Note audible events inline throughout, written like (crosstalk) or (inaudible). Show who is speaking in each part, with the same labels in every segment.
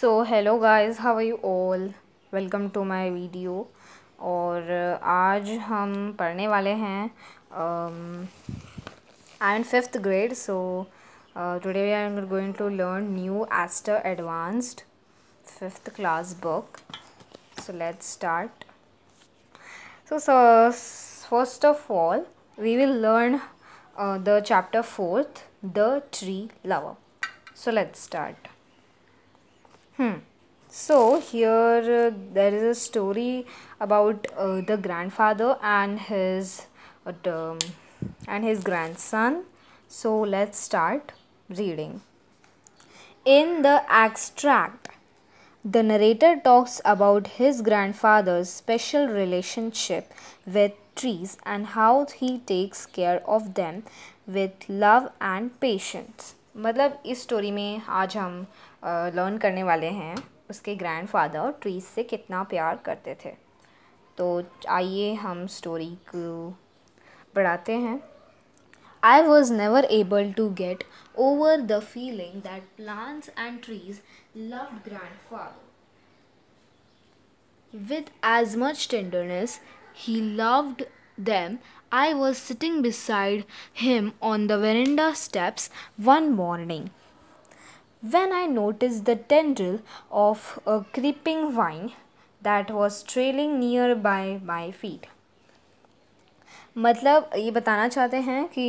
Speaker 1: So hello guys how are you all welcome to my video और आज हम पढ़ने वाले हैं I am fifth grade so today we are going to learn new aster advanced fifth class book so let's start so, first of all we will learn the chapter fourth the tree lover so let's start Hmm. So here uh, there is a story about uh, the grandfather and his um, and his grandson. So let's start reading. In the extract, the narrator talks about his grandfather's special relationship with trees and how he takes care of them with love and patience. मतलब इस story में आज हम learn करने वाले हैं उसके grand father trees से कितना प्यार करते थे तो आइए हम स्टोरी को बढ़ाते हैं I was never able to get over the feeling that plants and trees love grandfather with as much tenderness he loved them I was sitting beside him on the veranda steps one morning when I noticed the tendril of a creeping vine that was trailing near by my feet. मतलब ये बताना चाहते हैं कि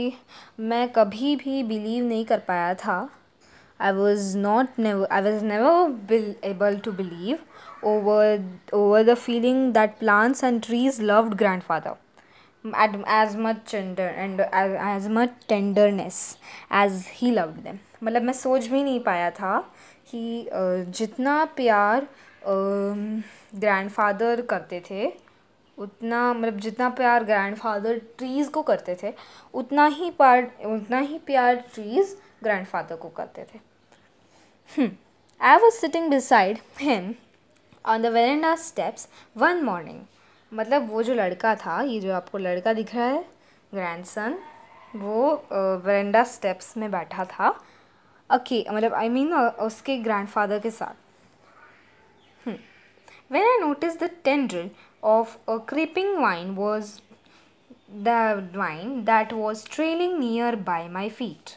Speaker 1: मैं कभी भी believe नहीं कर पाया था I was not never I was never able to believe over over the feeling that plants and trees loved grandfather at as much tender and as, as much tenderness as he loved them मतलब मैं सोच भी नहीं पाया था कि जितना प्यार ग्रैंडफादर करते थे उतना मतलब जितना प्यार ग्रैंडफादर ट्रीज़ को करते थे उतना ही प्यार उतना ही प्यार ट्रीज़ ग्रैंडफादर को करते थे I was sitting beside him on the veranda steps one morning मतलब वो जो लड़का था ये जो आपको लड़का दिख रहा है ग्रैंडसन वो वेरेंडा स्टेप्स में बैठा था अके मतलब आई मीन uh, उसके ग्रैंडफादर के साथ when I notice the tender of a creeping vine was the vine that was trailing near by my feet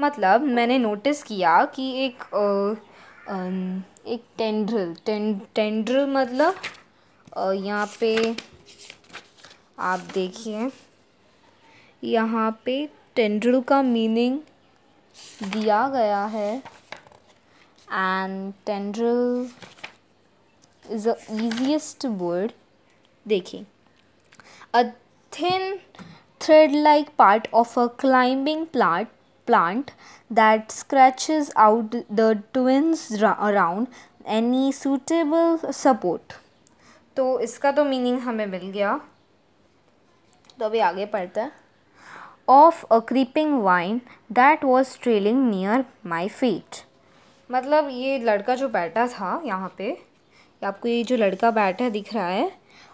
Speaker 1: मतलब मैंने नोटिस किया कि एक uh, um, एक टेंड्रल टेंड्रल मतलब uh, यहाँ पे आप देखिए यहाँ पे टेंड्रल का मीनिंग दिया गया है एंड टेंड्रल इज अजिएस्ट वर्ड देखिए a thin thread like part of a climbing plant plant that scratch out the twins around any suitable support तो इसका तो मीनिंग हमें मिल गया तो अभी आगे पढ़ता है of a creeping vine that was trailing near my feet मतलब ये लड़का जो बैठा था यहाँ पे आपको ये जो लड़का बैठा दिख रहा है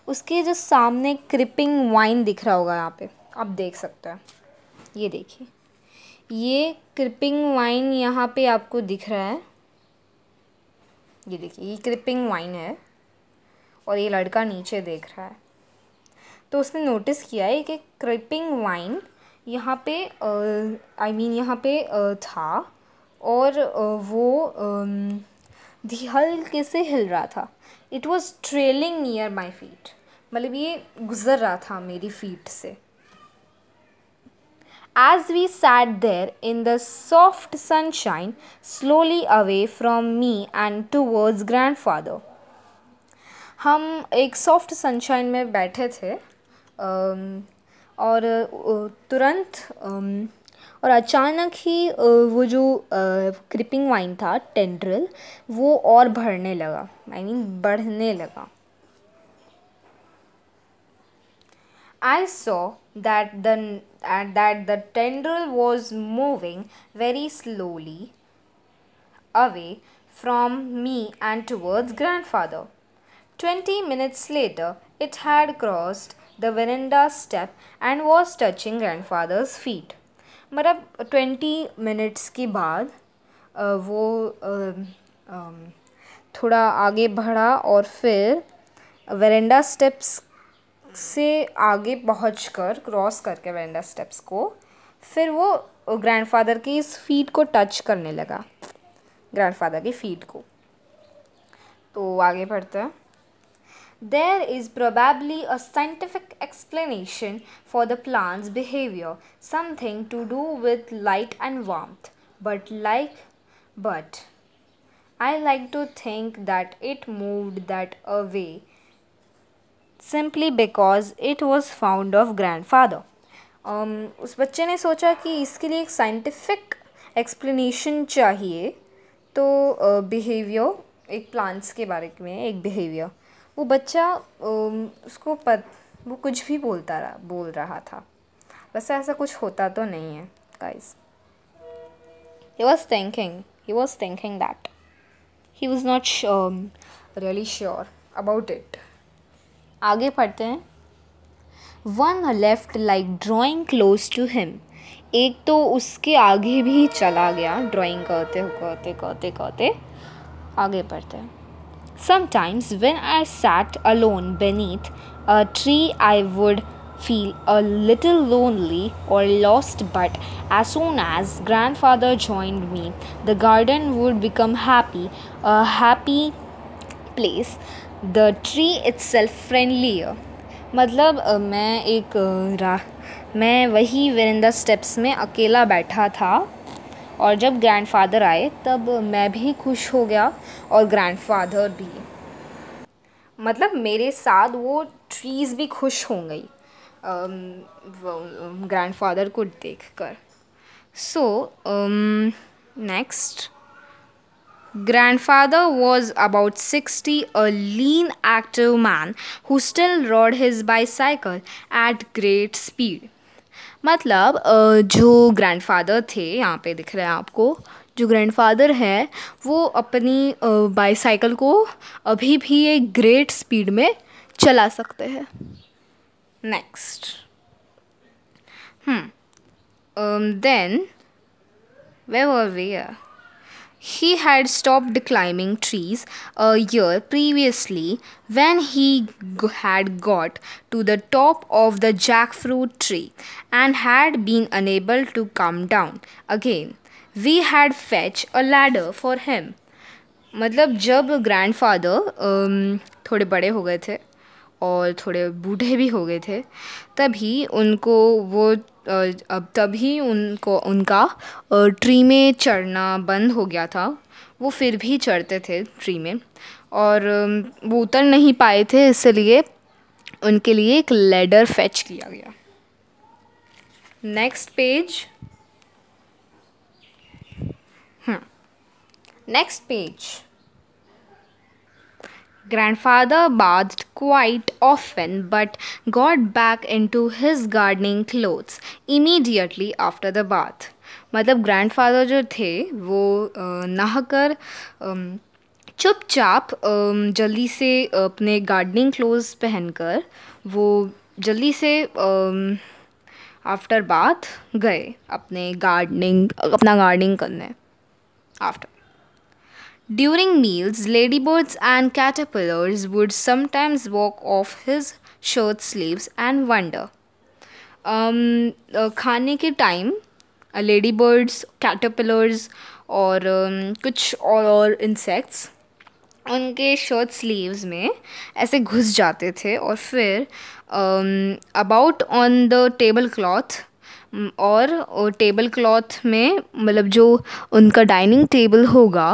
Speaker 1: उसके जो सामने क्रिपिंग वाइन दिख रहा होगा यहाँ पे आप देख सकते हैं ये देखिए ये क्रिपिंग वाइन यहाँ पे आपको दिख रहा है ये देखिए ये क्रिपिंग वाइन है और ये लड़का नीचे देख रहा है तो उसने नोटिस किया है कि क्रिपिंग वाइन यहाँ पे आई मीन यहाँ पे था और वो हल्के से हिल रहा था it was trailing near my feet मतलब ये गुजर रहा था मेरी फीट से as we sat there in in sunshine slowly away from me and to and grandfather हम एक सॉफ्ट सनशाइन में बैठे थे और तुरंत और अचानक ही वो जो क्रिपिंग वाइन था टेंड्रल वो और भरने लगा आई I मीन mean, बढ़ने लगा I saw that the uh, that the tendril was moving very slowly away from me and towards grandfather. Twenty minutes later, it had crossed the veranda step and was touching grandfather's feet मतलब twenty minutes के बाद वो थोड़ा आगे बढ़ा और फिर verandah steps से आगे पहुँच कर क्रॉस करके वरेंडा स्टेप्स को फिर वो ग्रैंडफादर के इस फीट को टच करने लगा ग्रैंडफादर की फीट को तो आगे बढ़ते हैं There is probably a scientific explanation for the plant's behavior, something to do with light and warmth. But like, but I like to think that it moved that away simply because it was found of grandfather. Um, उस बच्चे ने सोचा कि इसके लिए एक scientific explanation चाहिए तो uh, behavior एक plants के बारे में एक behavior. वो बच्चा उसको पत वो कुछ भी बोलता रहा बोल रहा था वैसे ऐसा कुछ होता तो नहीं है guys he was thinking he was thinking that he was not really sure about it आगे पढ़ते हैं one left like drawing close to him एक तो उसके आगे भी चला गया ड्राइंग करते करते करते करते आगे पढ़ते हैं Sometimes, when I sat alone beneath a tree, I would feel a little lonely or lost, but as soon as grandfather joined me, the garden would become happy, a happy place, the tree itself friendlier. मतलब मैं एक मैं वही वरिंदा steps में अकेला बैठा था और जब ग्रैंडफादर आए तब मैं भी खुश हो गया और ग्रैंडफादर भी मतलब मेरे साथ वो ट्रीज़ भी खुश हो गई ग्रैंडफादर को देख कर so next Grandfather was about 60, a lean, active man who still rode his bicycle at great speed. मतलब जो ग्रैंडफादर थे यहाँ पे दिख रहे हैं आपको जो ग्रैंडफादर है वो अपनी बाईसाइकिल को अभी भी एक ग्रेट स्पीड में चला सकते हैं next hmm then way were we He had stopped climbing trees a year previously when he had got to the top of the jackfruit tree and had been unable to come down again. We had fetched a ladder for him. मतलब जब grandfather um, थोड़े बड़े हो गए थे और थोड़े बूढ़े भी हो गए थे तभी उनको वो अब तभी उनको उनका ट्री में चढ़ना बंद हो गया था वो फिर भी चढ़ते थे ट्री में और वो उतर नहीं पाए थे इसलिए उनके लिए एक लेडर फेच किया गया नेक्स्ट पेज हाँ next page Grandfather bathed quite often but got back into his gardening clothes immediately after the bath. मतलब ग्रैंडफादर जो थे वो नहाकर चुपचाप जल्दी से अपने गार्डनिंग क्लोज पहनकर वो जल्दी से आफ्टर बाथ गए अपने गार्डनिंग अपना गार्डनिंग करने after During meals, ladybirds and caterpillars would sometimes walk off his shirt sleeves and wonder. Um, uh, खाने के टाइम लेडी बर्ड्स कैटरपिलर्स और um, कुछ और और इंसेक्ट्स उनके शर्ट स्लीव्स में ऐसे घुस जाते थे और फिर about on the tablecloth और टेबल क्लॉथ में मतलब जो उनका डाइनिंग टेबल होगा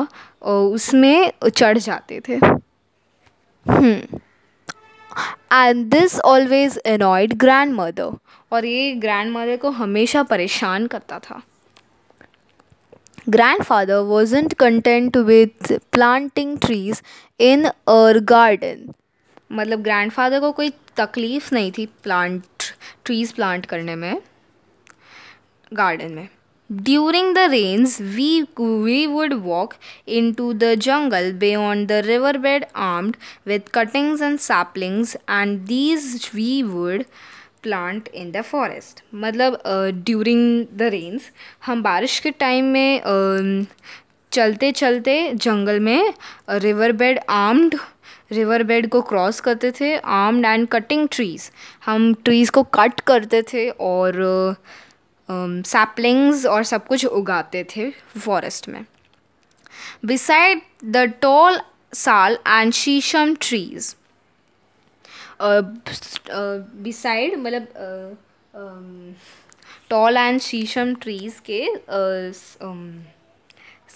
Speaker 1: उसमें चढ़ जाते थे and this always annoyed grandmother और ये ग्रैंड मदर को हमेशा परेशान करता था grandfather wasn't content with planting trees in our garden मतलब ग्रैंड फादर को कोई तकलीफ़ नहीं थी प्लांट ट्रीज़ प्लांट करने में गार्डन में during the rains we, we would walk into the jungle beyond the riverbed armed with cuttings and saplings and these we would plant in the forest. मतलब uh, during the rains हम बारिश के time में uh, चलते चलते जंगल में river bed armed river bed को क्रॉस करते थे आर्म्ड एंड कटिंग ट्रीज़ हम ट्रीज़ को कट करते थे और uh, सैपलिंग्स um, और सब कुछ उगाते थे फॉरेस्ट में beside the tall sal and shisham trees beside मतलब टॉल एंड शीशम ट्रीज़ के side uh, um,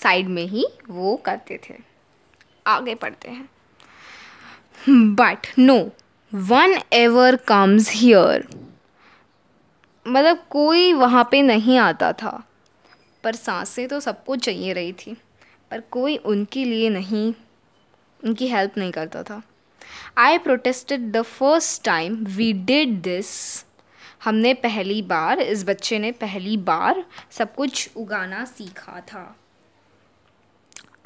Speaker 1: uh, um में ही वो करते थे आगे पढ़ते हैं but no one ever comes here मतलब कोई वहाँ पे नहीं आता था पर सांसें तो सबको चाहिए रही थी पर कोई उनके लिए नहीं उनकी हेल्प नहीं करता था I protested the first time we did this हमने पहली बार इस बच्चे ने पहली बार सब कुछ उगाना सीखा था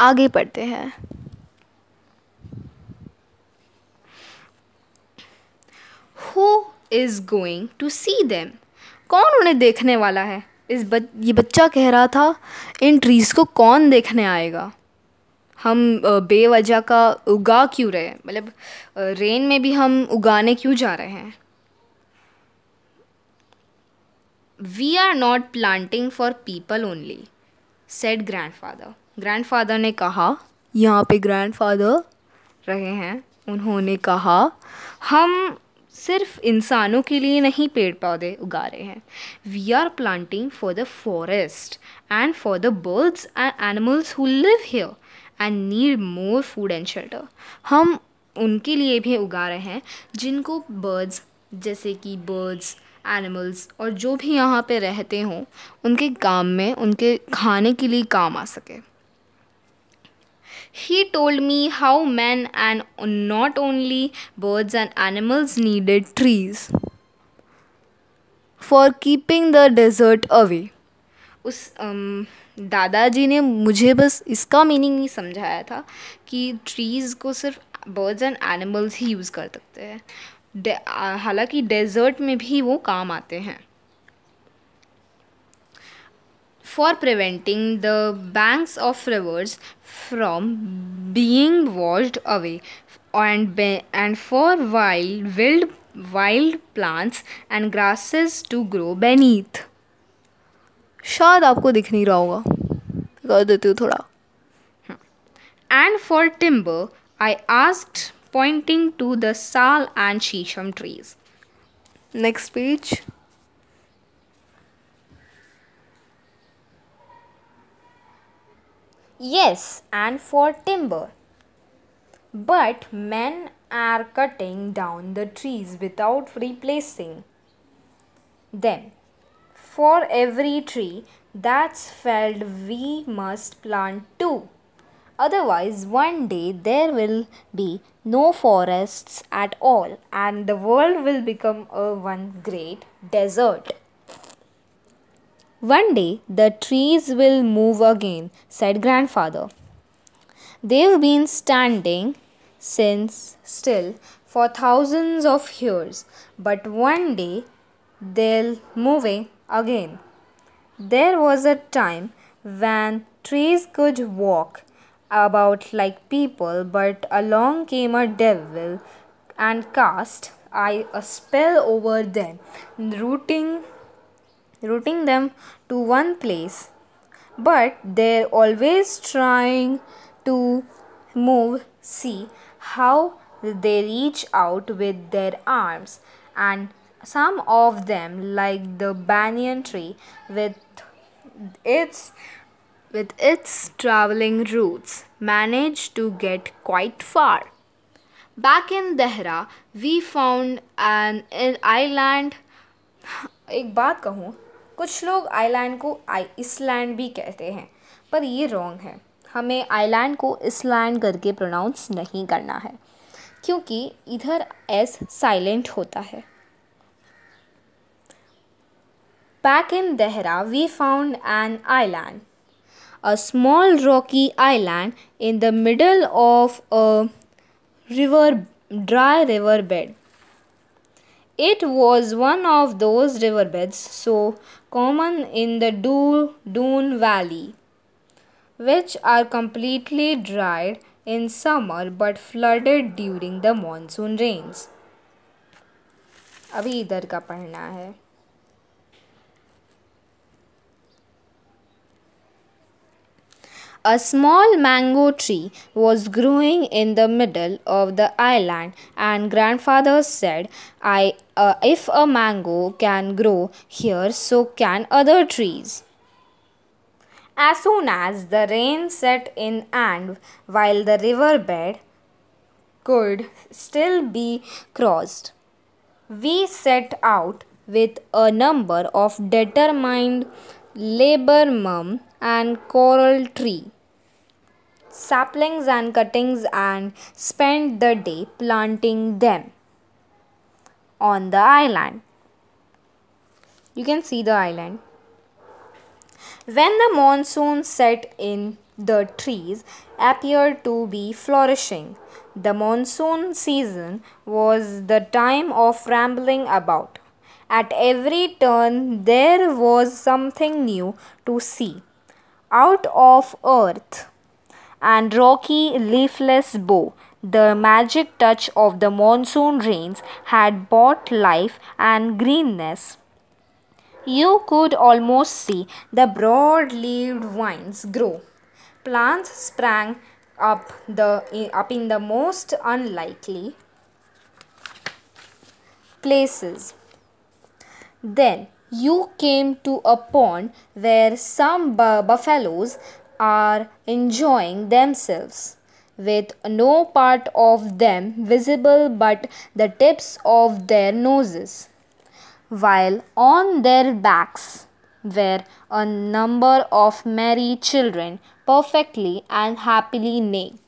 Speaker 1: आगे पढ़ते हैं who is going to see them कौन उन्हें देखने वाला है इस बच ये बच्चा कह रहा था इन ट्रीज़ को कौन देखने आएगा हम बेवजह का उगा क्यों रहे हैं मतलब रेन में भी हम उगाने क्यों जा रहे हैं we are not planting for people only said grandfather grandfather ने कहा यहाँ पे ग्रैंड फादर रहे हैं उन्होंने कहा हम सिर्फ इंसानों के लिए नहीं पेड़ पौधे उगा रहे हैं we are planting for the forest and for the birds and animals who live here and need more food and shelter हम उनके लिए भी उगा रहे हैं जिनको बर्ड्स जैसे कि बर्ड्स एनिमल्स और जो भी यहाँ पे रहते हों उनके काम में उनके खाने के लिए काम आ सके He told me how men and not only birds and animals needed trees for keeping the desert away. उस um, दादाजी ने मुझे बस इसका मीनिंग ही समझाया था कि ट्रीज़ को सिर्फ बर्ड्स एंड एनिमल्स ही यूज़ कर सकते हैं हालांकि डेजर्ट में भी वो काम आते हैं for preventing the banks of rivers from being washed away and, and for wild, wild, wild plants and grasses to grow beneath. शायद आपको दिख नहीं रहा होगा कर देती हूँ थोड़ा And for timber, I asked, pointing to the sal and shisham trees. Next page. Yes, and for timber. But men are cutting down the trees without replacing them. For every tree that's felled, we must plant two. Otherwise, one day there will be no forests at all, and the world will become a one great desert. One day the trees will move again, said grandfather. They've been standing since still for thousands of years, but one day they'll move again. There was a time when trees could walk about like people, but along came a devil and cast I, a spell over them, rooting rooting them to one place. But they're always trying to move, see how they reach out with their arms and some of them like the banyan tree with its with its traveling roots manage to get quite far back in dehra we found an island (laughs) एक बात कहूँ कुछ लोग Island को आई island भी कहते हैं पर ये रॉन्ग है हमें आईलैंड को इस लैंड करके प्रोनाउंस नहीं करना है क्योंकि इधर एस साइलेंट होता है back in Dehra we found an island a small rocky island in the middle of a river dry river bed It was one of those riverbeds so common in the Do Doon Valley, which are completely dried in summer but flooded during the monsoon rains. अभी इधर का पढ़ना है A small mango tree was growing in the middle of the island, and grandfather said, I uh, if a mango can grow here, so can other trees. As soon as the rain set in and while the riverbed could still be crossed, we set out with a number of determined laburnum and coral tree saplings and cuttings and spent the day planting them on the island. You can see the island. When the monsoon set in, the trees appeared to be flourishing. The monsoon season was the time of rambling about. At every turn, there was something new to see. Out of earth and rocky leafless bow the magic touch of the monsoon rains had brought life and greenness. You could almost see the broad leaved vines grow. Plants sprang up, the, up in the most unlikely places. Then you came to a pond where some buffaloes are enjoying themselves with no part of them visible but the tips of their noses, while on their backs were a number of merry children perfectly and happily naked.